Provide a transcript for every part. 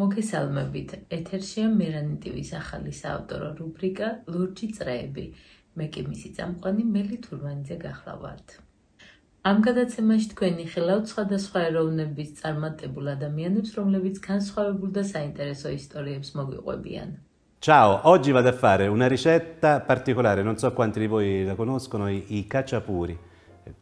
მოგესალმებით. ეთერშია მერანი ტივის ახალი საავტორო რუბრიკა ლურჯი წრეები. მე კი მისი წამყვანი მელი თურმანიძე გახლავართ. ამ გადაცემაში თქვენი ხელავთ სხვადასხვა ეროვნების წარმატებულ ადამიანებს, რომლებიც განსხვავებულ და საინტერესო ისტორიებს მოგვიყვებიან. Ciao, oggi vado a fare una ricetta particolare, non so quanti di voi la conoscono, i, i cacciapuri.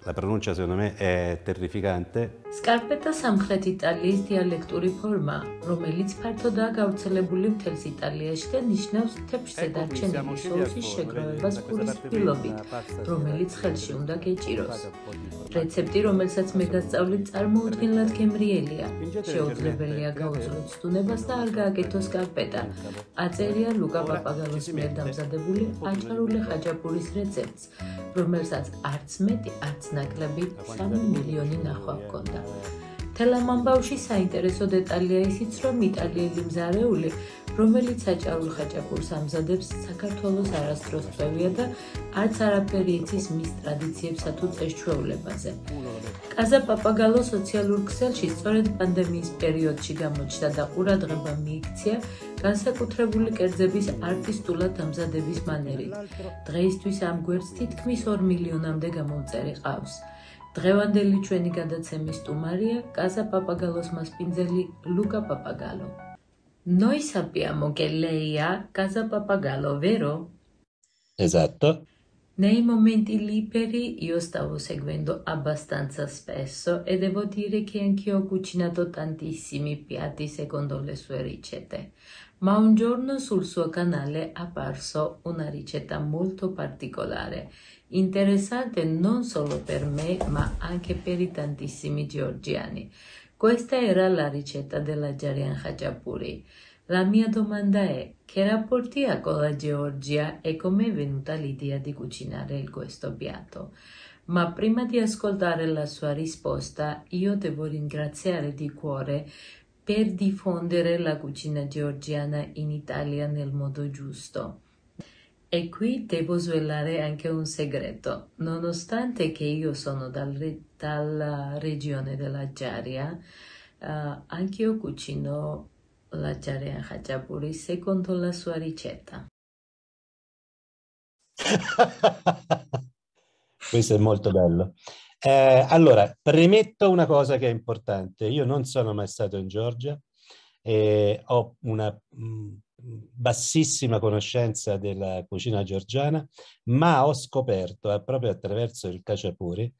La pronuncia secondo me è terrificante. Scarpetta სამხრეთ იტალიის დიალექტური ფორმა, რომელიც ფართოდაა გავრცელებული მთელს იტალიაში და ნიშნავს თეფშზე დარჩენილი სოუსის შეგროვებას პურის ფილობით, რომელიც ხელში უნდა გეჭიროს. რეცეპტი, რომელსაც მე გასწავლი, წარმოუდგენლად გემრიელია. შეუძლებელია გაუძლოთ სტუნებას და არ გააკეთოს სკარპეტა. აწერია ლუკა პაპაგალოს მიერ დამზადებული აჭარული ხაჯაპურის რეცეპტს, რომელსაც არც მეტი არ რაც ნაკლები 3 მილიონი ნახვა ჰქონდა. თელამამბავში საინტერესო დეტალია ისიც, რომ იტალიელი მზარეული, რომელიც აჭარულ ხაჭაპურს ამზადებს, საქართველოს არასდროს წევია და არც არაფერი იცის მის ტრადიციებსა თუ წესჩვეულებაზე. კაზა პაპაგალო სოციალურ ქსელში სწორედ პანდემიის პერიოდში გამოჩნდა და ყურადღება მიიქცია განსაკუთრებული კერძების არტისტულად ამზადების მანერით. დღეისთვის ამ გვერდს თითქმის 2 მილიონამდე გამომწერი ყავს. დღევანდელი ჩვენი გადაცემის სტუმარია კაზა პაპაგალოს მასპინძელი ლუკა პაპაგალო. Noi sappiamo che lei ha Casa papagallo, vero? Esatto. Nei momenti liberi io stavo seguendo abbastanza spesso e devo dire che anch'io ho cucinato tantissimi piatti secondo le sue ricette, ma un giorno sul suo canale è apparso una ricetta molto particolare interessante non solo per me ma anche per i tantissimi georgiani. Questa era la ricetta della Jarian Hajapuri. La mia domanda è che rapporti ha con la Georgia e com'è venuta l'idea di cucinare questo piatto? Ma prima di ascoltare la sua risposta io devo ringraziare di cuore per diffondere la cucina georgiana in Italia nel modo giusto. E qui devo svelare anche un segreto. Nonostante che io sono dal re, dalla regione della Jaria, eh, anche io cucino la Giaria Hajapuri secondo la sua ricetta. Questo è molto bello. Eh, allora, premetto una cosa che è importante. Io non sono mai stato in Georgia e ho una mh, mm, bassissima conoscenza della cucina georgiana, ma ho scoperto eh, proprio attraverso il cacciapuri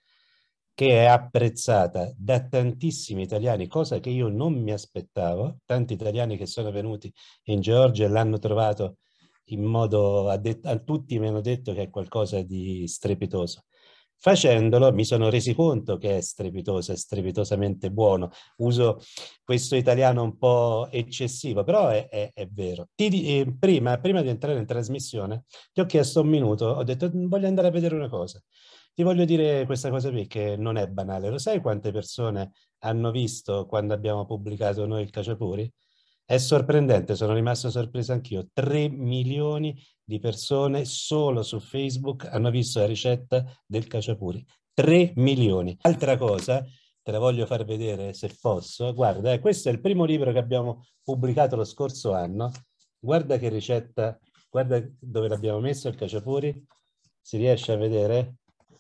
che è apprezzata da tantissimi italiani, cosa che io non mi aspettavo. Tanti italiani che sono venuti in Georgia l'hanno trovato in modo, a, a tutti mi hanno detto che è qualcosa di strepitoso. Facendolo mi sono resi conto che è strepitoso, è strepitosamente buono. Uso questo italiano un po' eccessivo, però è, è, è vero. Ti, eh, prima, prima di entrare in trasmissione ti ho chiesto un minuto, ho detto mm, voglio andare a vedere una cosa. Ti voglio dire questa cosa qui che non è banale. Lo sai quante persone hanno visto quando abbiamo pubblicato noi il Caciapuri? È sorprendente, sono rimasto sorpreso anch'io. 3 milioni di persone solo su Facebook hanno visto la ricetta del cacciapuri. 3 milioni. Altra cosa, te la voglio far vedere se posso. Guarda, eh, questo è il primo libro che abbiamo pubblicato lo scorso anno. Guarda che ricetta, guarda dove l'abbiamo messo il cacciapuri. Si riesce a vedere?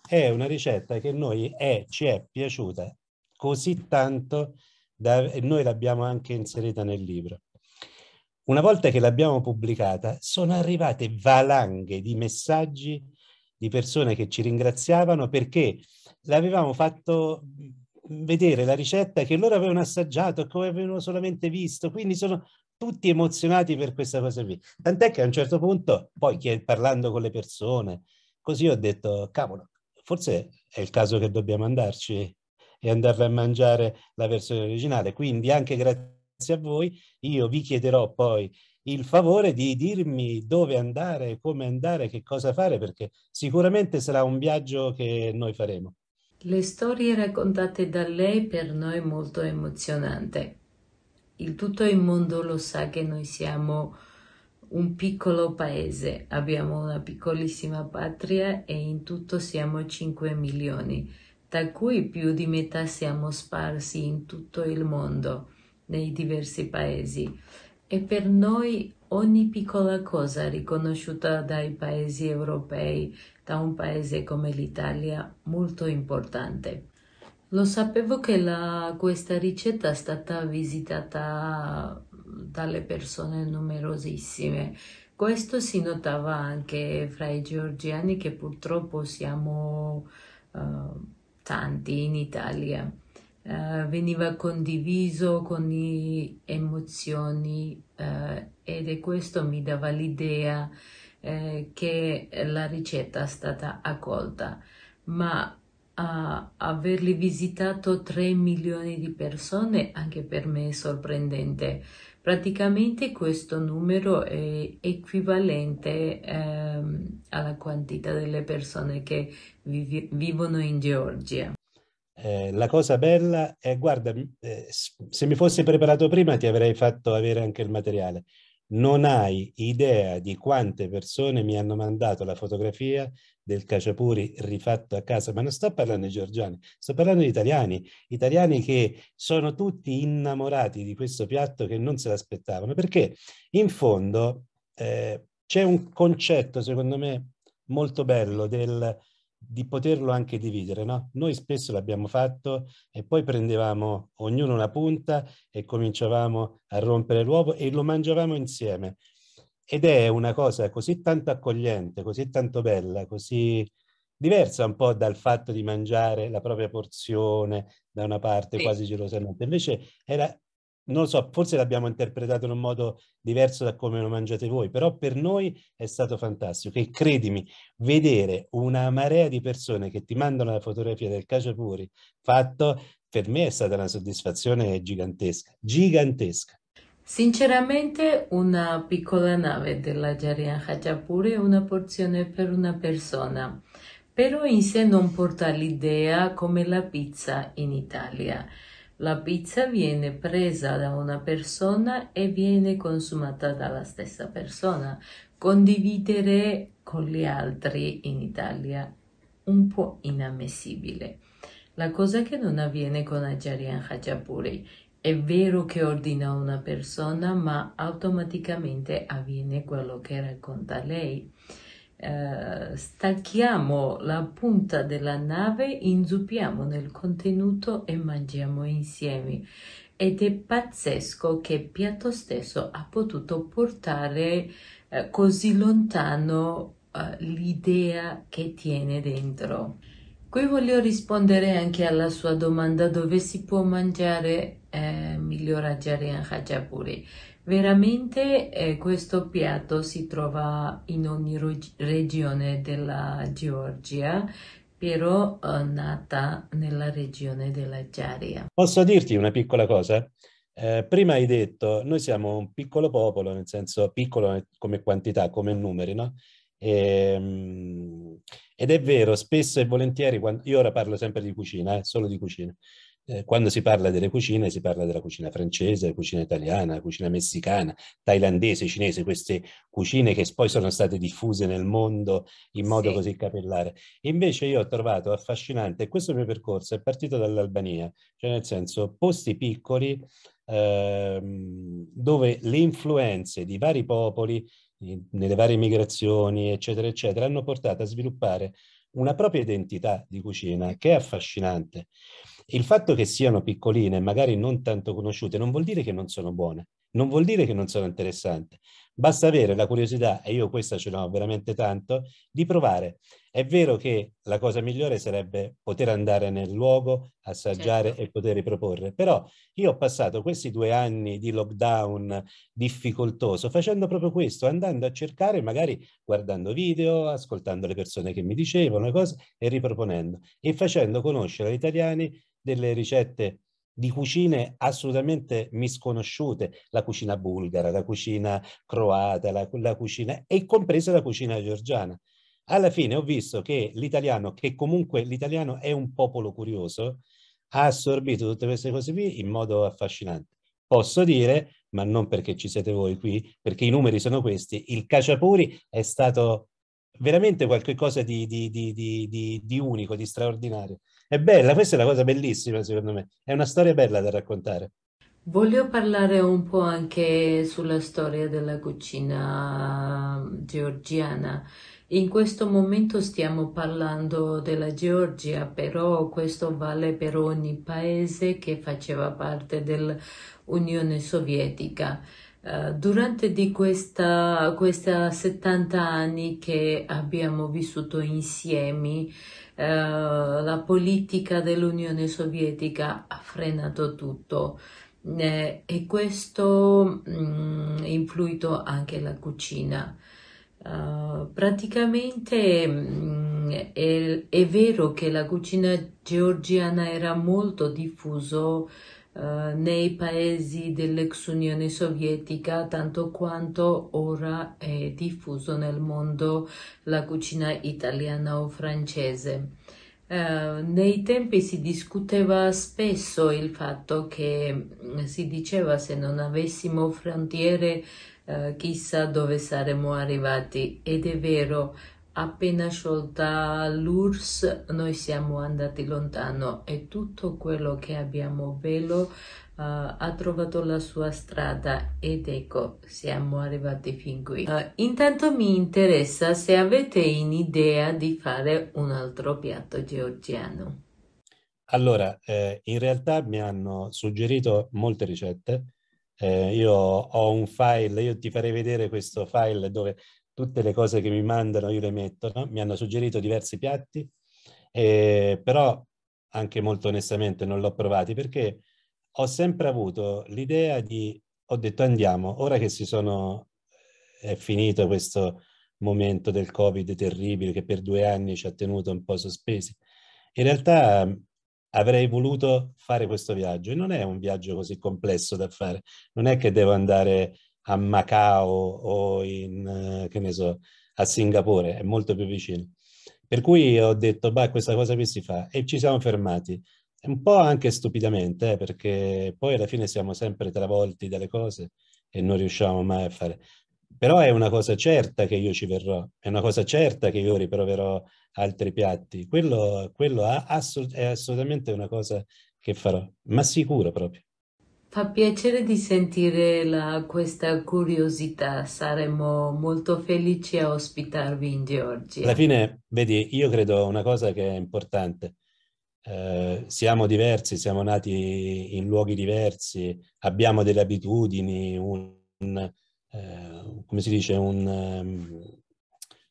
È una ricetta che noi è, ci è piaciuta così tanto da, e noi l'abbiamo anche inserita nel libro. Una volta che l'abbiamo pubblicata, sono arrivate valanghe di messaggi di persone che ci ringraziavano perché l'avevamo fatto mm, vedere la ricetta che loro avevano assaggiato, come avevano solamente visto, quindi sono tutti emozionati per questa cosa qui. Tant'è che a un certo punto, poi parlando con le persone, così ho detto, cavolo, forse è il caso che dobbiamo andarci e andare a mangiare la versione originale. Quindi anche grazie grazie a voi, io vi chiederò poi il favore di dirmi dove andare, come andare, che cosa fare, perché sicuramente sarà un viaggio che noi faremo. Le storie raccontate da lei per noi è molto emozionante. Il tutto il mondo lo sa che noi siamo un piccolo paese, abbiamo una piccolissima patria e in tutto siamo 5 milioni, da cui più di metà siamo sparsi in tutto il mondo nei diversi paesi e per noi ogni piccola cosa riconosciuta dai paesi europei, da un paese come l'Italia, molto importante. Lo sapevo che la, questa ricetta è stata visitata mm, dalle persone numerosissime. Questo si notava anche fra i georgiani che purtroppo siamo uh, tanti in Italia. Eh, veniva condiviso con le emozioni uh, ed questo mi dava l'idea uh, che la ricetta è stata accolta. Ma uh, averli visitato 3 milioni di persone anche per me è sorprendente. Praticamente questo numero è equivalente ehm, alla quantità delle persone che vivi- vivono in Georgia. Eh, la cosa bella è, guarda, eh, se mi fossi preparato prima ti avrei fatto avere anche il materiale. Non hai idea di quante persone mi hanno mandato la fotografia del Cacciapuri rifatto a casa, ma non sto parlando di giorgiani, sto parlando di italiani, italiani che sono tutti innamorati di questo piatto che non se l'aspettavano, perché in fondo eh, c'è un concetto, secondo me, molto bello del di poterlo anche dividere. No? Noi spesso l'abbiamo fatto e poi prendevamo ognuno una punta e cominciavamo a rompere l'uovo e lo mangiavamo insieme. Ed è una cosa così tanto accogliente, così tanto bella, così diversa un po' dal fatto di mangiare la propria porzione da una parte sì. quasi gelosamente. Invece era non lo so, forse l'abbiamo interpretato in un modo diverso da come lo mangiate voi, però per noi è stato fantastico. E credimi, vedere una marea di persone che ti mandano la fotografia del Caciapuri fatto, per me è stata una soddisfazione gigantesca, gigantesca. Sinceramente una piccola nave della Jarian Hachapuri è una porzione per una persona, però in sé non porta l'idea come la pizza in Italia. La pizza viene presa da una persona e viene consumata dalla stessa persona. Condividere con gli altri in Italia un po' inammissibile. La cosa che non avviene con Ajarian Hajapuri è vero che ordina una persona, ma automaticamente avviene quello che racconta lei. Eh, stacchiamo la punta della nave, inzuppiamo nel contenuto e mangiamo insieme. Ed è pazzesco che Piatto stesso ha potuto portare eh, così lontano eh, l'idea che tiene dentro. Qui voglio rispondere anche alla sua domanda dove si può mangiare eh, miglioraggiare in Hajapuri. Veramente eh, questo piatto si trova in ogni regione della Georgia, però eh, nata nella regione della Giaria. Posso dirti una piccola cosa? Eh, prima hai detto, noi siamo un piccolo popolo, nel senso piccolo come quantità, come numeri, no? E, ehm, ed è vero, spesso e volentieri, quando, io ora parlo sempre di cucina, eh, solo di cucina, eh, quando si parla delle cucine, si parla della cucina francese, della cucina italiana, della cucina messicana, thailandese, cinese, queste cucine che poi sono state diffuse nel mondo in modo sì. così capillare. Invece io ho trovato affascinante, questo mio percorso è partito dall'Albania, cioè nel senso posti piccoli eh, dove le influenze di vari popoli, nelle varie migrazioni, eccetera, eccetera, hanno portato a sviluppare una propria identità di cucina che è affascinante. Il fatto che siano piccoline e magari non tanto conosciute non vuol dire che non sono buone, non vuol dire che non sono interessanti. Basta avere la curiosità, e io questa ce l'ho veramente tanto, di provare. È vero che la cosa migliore sarebbe poter andare nel luogo, assaggiare certo. e poter riproporre, però io ho passato questi due anni di lockdown difficoltoso facendo proprio questo, andando a cercare, magari guardando video, ascoltando le persone che mi dicevano cose e riproponendo e facendo conoscere agli italiani delle ricette di cucine assolutamente misconosciute, la cucina bulgara, la cucina croata, la, la cucina e compresa la cucina georgiana. Alla fine ho visto che l'italiano, che comunque l'italiano è un popolo curioso, ha assorbito tutte queste cose qui in modo affascinante. Posso dire, ma non perché ci siete voi qui, perché i numeri sono questi, il Cacciapuri è stato veramente qualcosa di, di, di, di unico, di straordinario. È bella, questa è la cosa bellissima secondo me, è una storia bella da raccontare. Voglio parlare un po' anche sulla storia della cucina georgiana. In questo momento stiamo parlando della Georgia, però questo vale per ogni paese che faceva parte dell'Unione Sovietica. Eh, durante di questa, questa 70 anni che abbiamo vissuto insieme, eh, la politica dell'Unione Sovietica ha frenato tutto eh, e questo ha mm, influito anche la cucina. Uh, praticamente mh, mm, è, è, vero che la cucina georgiana era molto diffusa eh, nei paesi dell'ex Unione Sovietica, tanto quanto ora è diffuso nel mondo la cucina italiana o francese. Eh, nei tempi si discuteva spesso il fatto che mm, si diceva se non avessimo frontiere eh, chissà dove saremmo arrivati ed è vero Appena sciolta l'URSS noi siamo andati lontano e tutto quello che abbiamo bello uh, ha trovato la sua strada ed ecco siamo arrivati fin qui. Uh, intanto mi interessa se avete in idea di fare un altro piatto georgiano. Allora, eh, in realtà mi hanno suggerito molte ricette. Eh, io ho un file, io ti farei vedere questo file dove tutte le cose che mi mandano io le metto, no? mi hanno suggerito diversi piatti, eh, però anche molto onestamente non l'ho provati perché ho sempre avuto l'idea di, ho detto andiamo, ora che si sono, è finito questo momento del Covid terribile che per due anni ci ha tenuto un po' sospesi, in realtà avrei voluto fare questo viaggio e non è un viaggio così complesso da fare, non è che devo andare a Macao o in, eh, che ne so, a Singapore, è molto più vicino. Per cui ho detto, beh, questa cosa qui si fa e ci siamo fermati. Un po' anche stupidamente, eh, perché poi alla fine siamo sempre travolti dalle cose e non riusciamo mai a fare. Però è una cosa certa che io ci verrò, è una cosa certa che io riproverò altri piatti. Quello, quello è assolutamente una cosa che farò, ma sicuro proprio. Fa piacere di sentire la, questa curiosità, saremo molto felici a ospitarvi in Georgia. Alla fine, vedi, io credo una cosa che è importante. Eh, siamo diversi, siamo nati in luoghi diversi, abbiamo delle abitudini, un, eh, come si dice, un, ehm,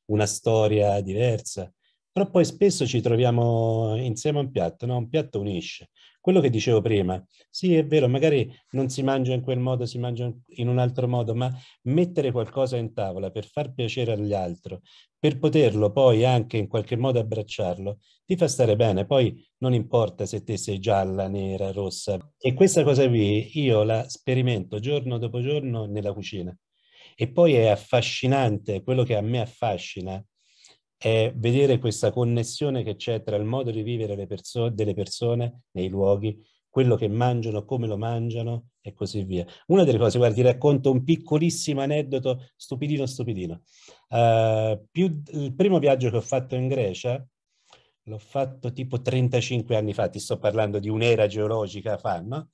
una storia diversa però poi spesso ci troviamo insieme a un piatto, no? un piatto unisce. Quello che dicevo prima, sì è vero, magari non si mangia in quel modo, si mangia in un altro modo, ma mettere qualcosa in tavola per far piacere agli altri, per poterlo poi anche in qualche modo abbracciarlo, ti fa stare bene. Poi non importa se te sei gialla, nera, rossa. E questa cosa qui io la sperimento giorno dopo giorno nella cucina. E poi è affascinante, quello che a me affascina è vedere questa connessione che c'è tra il modo di vivere perso delle persone nei luoghi, quello che mangiano, come lo mangiano e così via. Una delle cose, guardi, racconto un piccolissimo aneddoto, stupidino, stupidino. Uh, più, il primo viaggio che ho fatto in Grecia, l'ho fatto tipo 35 anni fa, ti sto parlando di un'era geologica fa, no?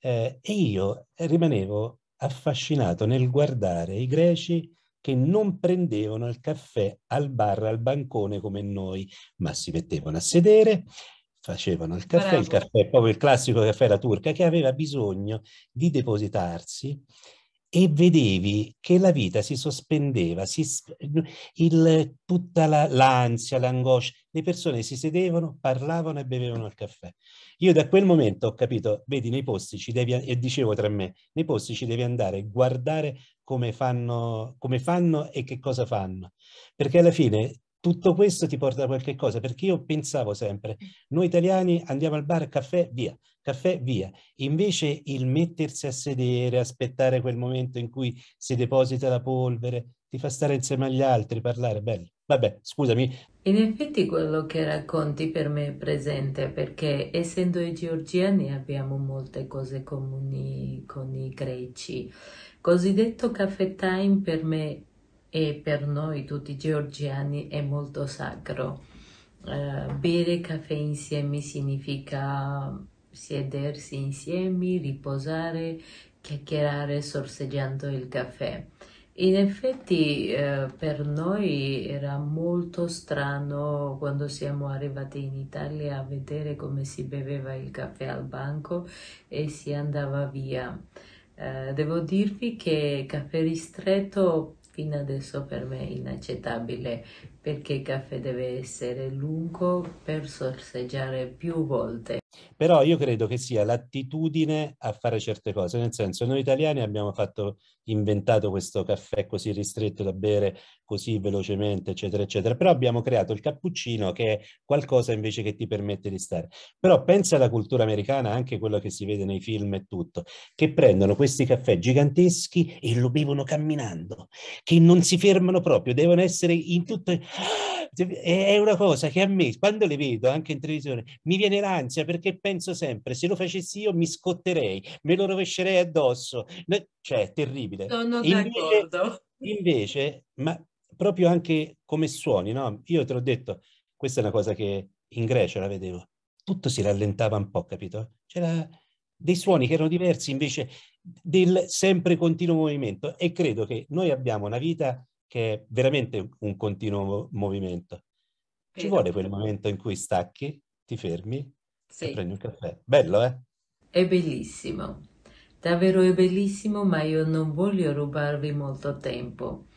Eh, e io rimanevo affascinato nel guardare i greci che non prendevano il caffè al bar, al bancone come noi, ma si mettevano a sedere, facevano il caffè, Bravo. il caffè, proprio il classico caffè alla turca, che aveva bisogno di depositarsi e vedevi che la vita si sospendeva, si, il, tutta la, l'ansia, l'angoscia, le persone si sedevano, parlavano e bevevano il caffè. Io da quel momento ho capito, vedi, nei posti ci devi, e dicevo tra me, nei posti ci devi andare, guardare come fanno, come fanno e che cosa fanno, perché alla fine tutto questo ti porta a qualche cosa, perché io pensavo sempre, noi italiani andiamo al bar, caffè, via, caffè, via. Invece il mettersi a sedere, aspettare quel momento in cui si deposita la polvere, ti fa stare insieme agli altri, parlare, bello. Vabbè, scusami. In effetti quello che racconti per me è presente perché essendo i georgiani abbiamo molte cose comuni con i greci. Cosiddetto caffè time per me e per noi tutti georgiani è molto sacro. Uh, bere caffè insieme significa sedersi insieme, riposare, chiacchierare sorseggiando il caffè. In effetti eh, per noi era molto strano quando siamo arrivati in Italia a vedere come si beveva il caffè al banco e si andava via. Eh, devo dirvi che caffè ristretto fino adesso per me è inaccettabile perché il caffè deve essere lungo per sorseggiare più volte però io credo che sia l'attitudine a fare certe cose, nel senso noi italiani abbiamo fatto, inventato questo caffè così ristretto da bere così velocemente, eccetera, eccetera, però abbiamo creato il cappuccino che è qualcosa invece che ti permette di stare. Però pensa alla cultura americana, anche quello che si vede nei film e tutto, che prendono questi caffè giganteschi e lo bevono camminando, che non si fermano proprio, devono essere in tutto è una cosa che a me, quando le vedo anche in televisione, mi viene l'ansia perché penso sempre, se lo facessi io mi scotterei, me lo rovescerei addosso, cioè è terribile. Sono invece, invece, ma proprio anche come suoni, no? Io te l'ho detto, questa è una cosa che in Grecia la vedevo, tutto si rallentava un po', capito? C'era dei suoni che erano diversi invece del sempre continuo movimento e credo che noi abbiamo una vita che è veramente un continuo movimento. Ci vuole quel momento in cui stacchi, ti fermi sì. e prendi un caffè. Bello, eh? È bellissimo. Davvero è bellissimo, ma io non voglio rubarvi molto tempo.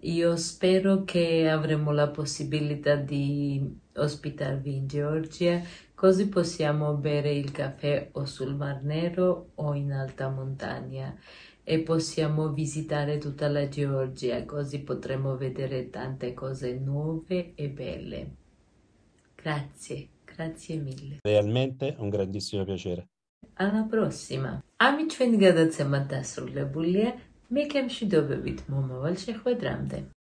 Io spero che avremo la possibilità di ospitarvi in Georgia, così possiamo bere il caffè o sul Mar Nero o in alta montagna e possiamo visitare tutta la Georgia, così potremo vedere tante cose nuove e belle. Grazie, grazie mille. Realmente un grandissimo piacere. Alla prossima. Amici, a fin gadacem atasrul lebulje, mekem shidove vit momovol shekhodramde.